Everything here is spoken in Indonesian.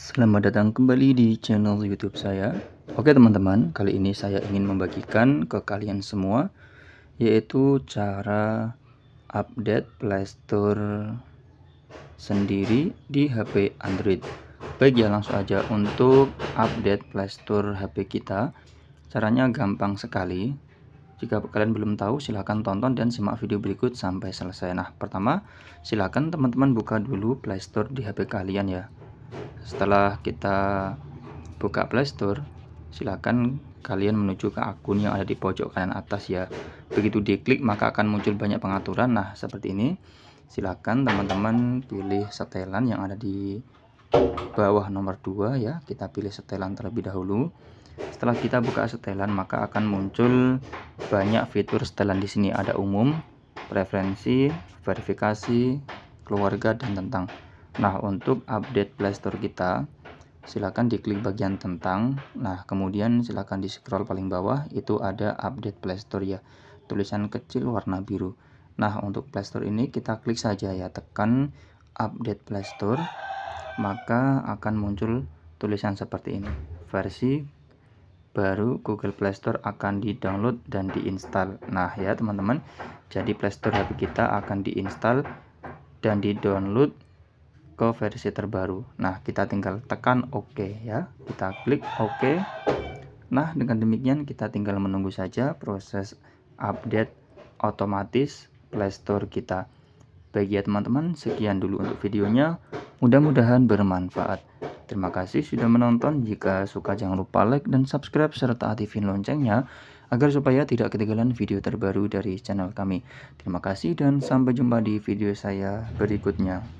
Selamat datang kembali di channel YouTube saya. Oke, teman-teman, kali ini saya ingin membagikan ke kalian semua yaitu cara update Playstore sendiri di HP Android. Baik ya, langsung aja untuk update Playstore HP kita. Caranya gampang sekali. Jika kalian belum tahu, silahkan tonton dan simak video berikut sampai selesai. Nah, pertama, silahkan teman-teman buka dulu Playstore di HP kalian ya setelah kita buka playstore silahkan kalian menuju ke akun yang ada di pojok kanan atas ya begitu diklik maka akan muncul banyak pengaturan nah seperti ini silahkan teman-teman pilih setelan yang ada di bawah nomor 2 ya kita pilih setelan terlebih dahulu setelah kita buka setelan maka akan muncul banyak fitur setelan di sini ada umum preferensi verifikasi keluarga dan tentang Nah, untuk update Playstore kita, silakan diklik bagian tentang. Nah, kemudian silakan di scroll paling bawah itu ada update Playstore ya. Tulisan kecil warna biru. Nah, untuk Playstore ini kita klik saja ya, tekan update Playstore, maka akan muncul tulisan seperti ini. Versi baru Google Play Store akan di-download dan diinstal. Nah, ya teman-teman, jadi Play Store HP kita akan diinstal dan di-download ke versi terbaru nah kita tinggal tekan OK ya kita klik OK nah dengan demikian kita tinggal menunggu saja proses update otomatis playstore kita bagi ya teman-teman sekian dulu untuk videonya mudah-mudahan bermanfaat terima kasih sudah menonton jika suka jangan lupa like dan subscribe serta aktifin loncengnya agar supaya tidak ketinggalan video terbaru dari channel kami. Terima kasih dan sampai jumpa di video saya berikutnya.